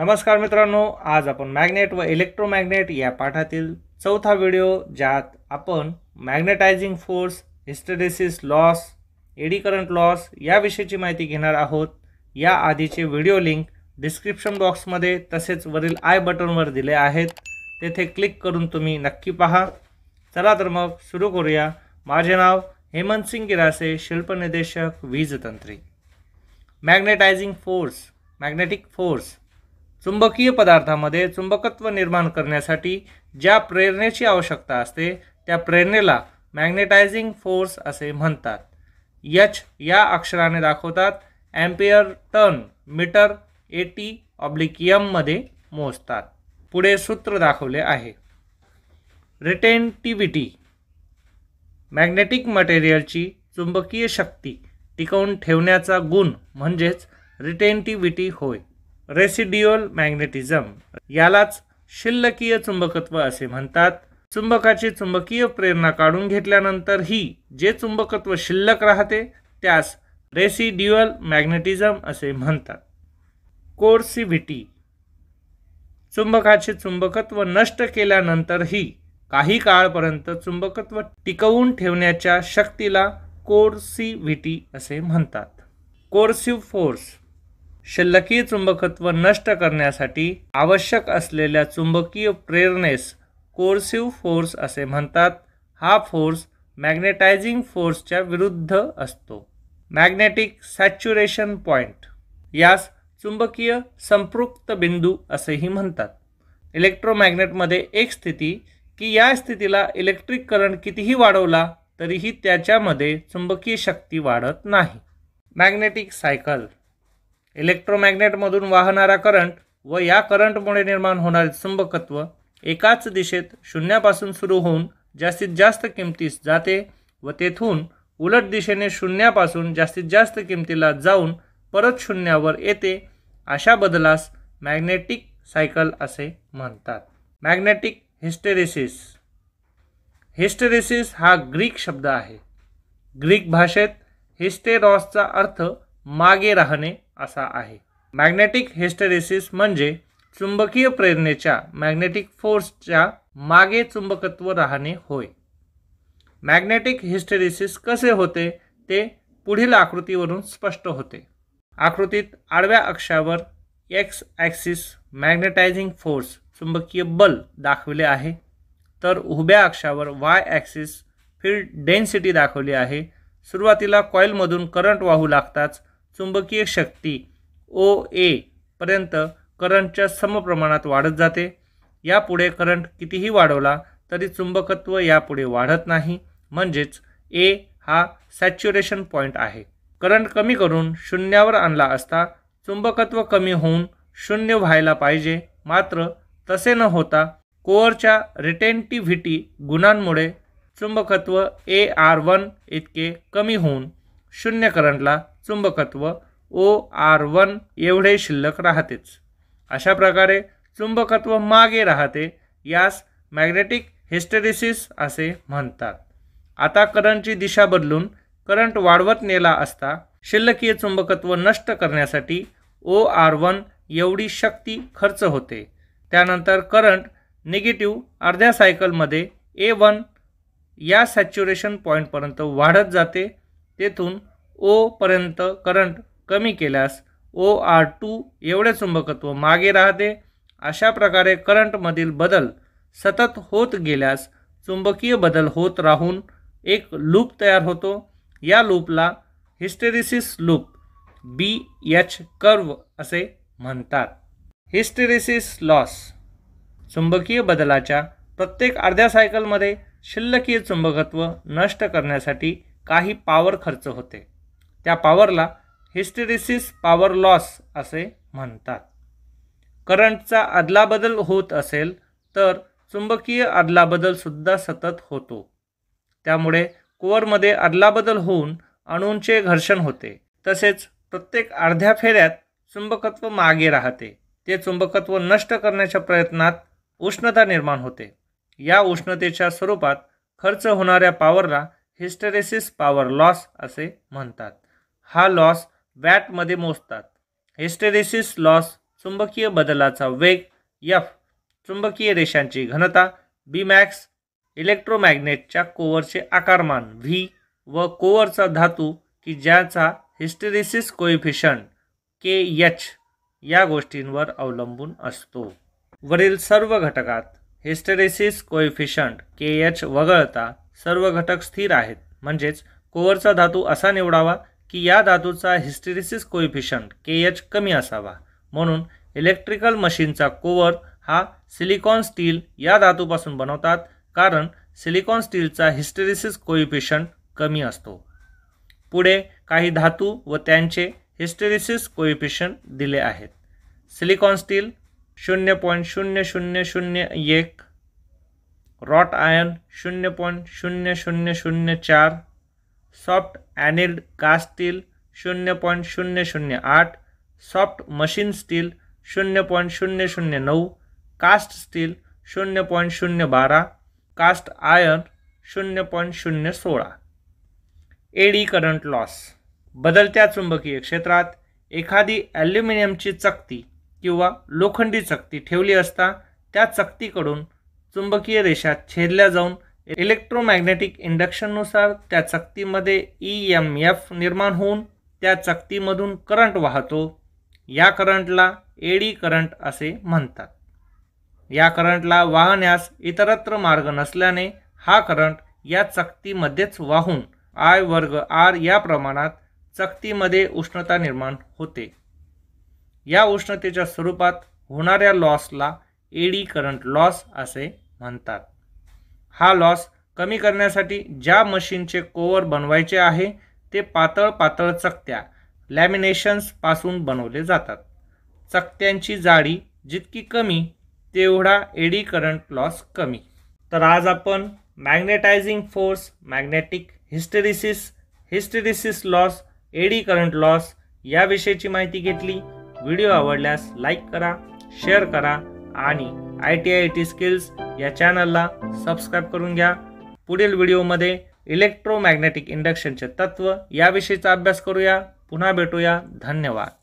नमस्कार मित्रांनो आज आपण मॅग्नेट व इलेक्ट्रोमॅग्नेट या पाठातील चौथा व्हिडिओ ज्यात आपण magnetising force hysteresis loss eddy current loss याविषयीची माहिती घेणार आहोत या आधीचे व्हिडिओ लिंक डिस्क्रिप्शन बॉक्समध्ये तसेच वरील आय बटनवर दिले आहेत तेथे क्लिक करून तुम्ही नक्की पहा चला तर मग सुरू करूया माझे नाव हेमंत सिंग गिरासे शिल्पनिर्देशक वीजतंत्री मॅग्नेटायझिंग फोर्स मॅग्नेटिक फोर्स चुंबकीय पदार्थामध्ये चुंबकत्व निर्माण करण्यासाठी ज्या प्रेरणेची आवश्यकता असते त्या प्रेरणेला मॅग्नेटायझिंग फोर्स असे म्हणतात यच या अक्षराने दाखवतात ॲम्पियर टन मीटर एटी ऑब्लिकियममध्ये मोजतात पुढे सूत्र दाखवले आहे रिटेंटिव्हिटी मॅग्नेटिक मटेरियलची चुंबकीय शक्ती टिकवून ठेवण्याचा गुण म्हणजेच रिटेंटिव्हिटी होय रेसिड्युअल मॅग्नेटिझम यालाच शिल्लकीय चुंबकत्व असे म्हणतात चुंबकाची चुंबकीय प्रेरणा काढून घेतल्यानंतरही जे चुंबकत्व शिल्लक राहते त्यास रेसिड्युअल मॅग्नेटिझम असे म्हणतात कोर्सिव्हिटी चुंबकाचे चुंबकत्व नष्ट केल्यानंतरही काही काळपर्यंत चुंबकत्व टिकवून ठेवण्याच्या शक्तीला कोर्सिव्हिटी असे म्हणतात कोर्सिव्ह फोर्स शिल्लकीय चुंबकत्व नष्ट करण्यासाठी आवश्यक असलेल्या चुंबकीय प्रेरणेस कोर्सिव फोर्स असे म्हणतात हा फोर्स मॅग्नेटायझिंग फोर्सच्या विरुद्ध असतो मॅग्नेटिक सॅच्युरेशन पॉईंट यास चुंबकीय संपृक्त बिंदू असेही म्हणतात इलेक्ट्रोमॅग्नेटमध्ये एक स्थिती की या स्थितीला इलेक्ट्रिक करंट कितीही वाढवला तरीही त्याच्यामध्ये चुंबकीय शक्ती वाढत नाही मॅग्नेटिक सायकल इलेक्ट्रोमॅग्नेटमधून वाहणारा करंट व या करंटमुळे निर्माण होणारे चुंबकत्व एकाच दिशेत शून्यापासून सुरू होऊन जास्तीत जास्त किमतीस जाते व तेथून उलट दिशेने शून्यापासून जास्तीत जास्त किमतीला जाऊन परत शून्यावर येते अशा बदलास मॅग्नेटिक सायकल असे म्हणतात मॅग्नेटिक हिस्टेरिसिस हिस्टेरिसिस हा ग्रीक शब्द आहे ग्रीक भाषेत हिस्टेरॉसचा अर्थ मागे राहणे असा आहे मॅग्नेटिक हिस्टेरेसिस म्हणजे चुंबकीय प्रेरणेच्या मॅग्नेटिक फोर्सच्या मागे चुंबकत्व राहणे होय मॅग्नेटिक हिस्टरेसिस कसे होते ते पुढील आकृतीवरून स्पष्ट होते आकृतीत आडव्या अक्षावर एक्स ॲक्सिस मॅग्नेटायझिंग फोर्स चुंबकीय बल दाखविले आहे तर उभ्या अक्षावर वाय ॲक्सिस फील्ड डेन्सिटी दाखवली आहे सुरुवातीला कॉईलमधून करंट वाहू लागताच चुंबकीय शक्ती ओ ए पर्यंत करंटच्या समप्रमाणात वाढत जाते यापुढे करंट कितीही वाढवला तरी चुंबकत्व यापुढे वाढत नाही म्हणजेच ए हा सॅच्युरेशन पॉईंट आहे करंट कमी करून शून्यावर आणला असता चुंबकत्व कमी होऊन शून्य व्हायला पाहिजे मात्र तसे न होता कोअरच्या रिटेंटिव्हिटी गुणांमुळे चुंबकत्व ए आर वन इतके कमी होऊन शून्य करंटला चुंबकत्व ओ आर वन एवढे शिल्लक राहतेच अशा प्रकारे चुंबकत्व मागे राहते यास मॅग्नेटिक हिस्टेरिसिस असे म्हणतात आता करंटची दिशा बदलून करंट वाढवत नेला असता शिल्लकीय चुंबकत्व नष्ट करण्यासाठी ओ आर वन एवढी शक्ती खर्च होते त्यानंतर करंट निगेटिव्ह अर्ध्या सायकलमध्ये ए वन या सॅच्युरेशन पॉईंटपर्यंत वाढत जाते तेथून ओपर्यंत करंट कमी केल्यास ओ आर टू एवढे चुंबकत्व मागे राहते अशा प्रकारे करंटमधील बदल सतत होत गेल्यास चुंबकीय बदल होत राहून एक लूप तयार होतो या लूपला hysteresis loop B H curve असे म्हणतात हिस्टेरिसिस लॉस चुंबकीय बदलाच्या प्रत्येक अर्ध्या सायकलमध्ये शिल्लकीय चुंबकत्व नष्ट करण्यासाठी काही पॉवर खर्च होते त्या पॉवरला हिस्टेरिसिस पॉवर लॉस असे म्हणतात करंटचा अदलाबदल होत असेल तर चुंबकीय सुद्धा सतत होतो त्यामुळे कोअरमध्ये अदलाबदल होऊन अणूंचे घर्षण होते तसेच प्रत्येक अर्ध्या फेऱ्यात चुंबकत्व मागे राहते ते चुंबकत्व नष्ट करण्याच्या प्रयत्नात उष्णता निर्माण होते या उष्णतेच्या स्वरूपात खर्च होणाऱ्या पॉवरला हिस्टरेसिस पॉवर लॉस असे म्हणतात हा लॉस वॅटमध्ये मोजतात हिस्टेरेसिस लॉस चुंबकीय बदलाचा वेग यफ चुंबकीय रेषांची घनता बी मॅक्स इलेक्ट्रोमॅग्नेटच्या कोवरचे आकारमान व्ही व कोवरचा धातू की ज्याचा हिस्टेरिसिस कोइफिशन के या गोष्टींवर अवलंबून असतो वरील सर्व घटकात हिस्टेरेसिस कोइफिशंट के एच वगळता सर्व घटक स्थिर आहेत म्हणजेच कोवरचा धातू असा निवडावा की या धातूचा हिस्टेरिसिस कोइफिशंट के एच कमी असावा म्हणून इलेक्ट्रिकल मशीनचा कोवर हा सिलिकॉन स्टील या धातूपासून बनवतात कारण सिलिकॉन स्टीलचा हिस्टेरिसिस कोइफिशंट कमी असतो पुढे काही धातू व त्यांचे हिस्टेरिसिस कोइफिशंट दिले आहेत सिलिकॉन स्टील शून्य पॉईंट शून्य शून्य शून्य एक रॉट आयन शून्य पॉईंट शून्य शून्य शून्य चार सॉफ्ट ॲनिल्ड कास्ट स्टील शून्य पॉईंट शून्य शून्य आठ सॉफ्ट मशीन स्टील शून्य पॉईंट शून्य शून्य नऊ कास्ट स्टील शून्य पॉईंट शून्य बारा कास्ट आयन शून्य पॉईंट शून्य सोळा एडी करंट लॉस बदलत्या चुंबकीय क्षेत्रात एखादी ॲल्युमिनियमची चकती किंवा लोखंडी चकती ठेवली असता त्या चकतीकडून चुंबकीय रेषा छेदल्या जाऊन इलेक्ट्रोमॅग्नेटिक इंडक्शननुसार त्या चकतीमध्ये ई एम एफ निर्माण होऊन त्या चकतीमधून करंट वाहतो या करंटला एडी करंट असे म्हणतात या करंटला वाहण्यास इतरत्र मार्ग नसल्याने हा करंट या चकतीमध्येच वाहून आय वर्ग आर या प्रमाणात चकतीमध्ये उष्णता निर्माण होते या उष्णतेच्या स्वरूपात होणाऱ्या लॉसला एडी करंट लॉस असे म्हणतात हा लॉस कमी करण्यासाठी ज्या मशीनचे कोवर बनवायचे आहे ते पातळ पातळ चकत्या लॅमिनेशन्सपासून बनवले जातात चकत्यांची जाडी जितकी कमी तेवढा एडी करंट लॉस कमी तर आज आपण magnetising force magnetic hysteresis hysteresis loss eddy current loss याविषयीची माहिती घेतली व्हिडिओ आवडल्यास लाईक करा शेअर करा आणि I T I T skills या चॅनलला सबस्क्राईब करून घ्या पुढील व्हिडिओमध्ये इलेक्ट्रोमॅग्नेटिक इंडक्शनचे तत्व याविषयीचा अभ्यास करूया पुन्हा भेटूया धन्यवाद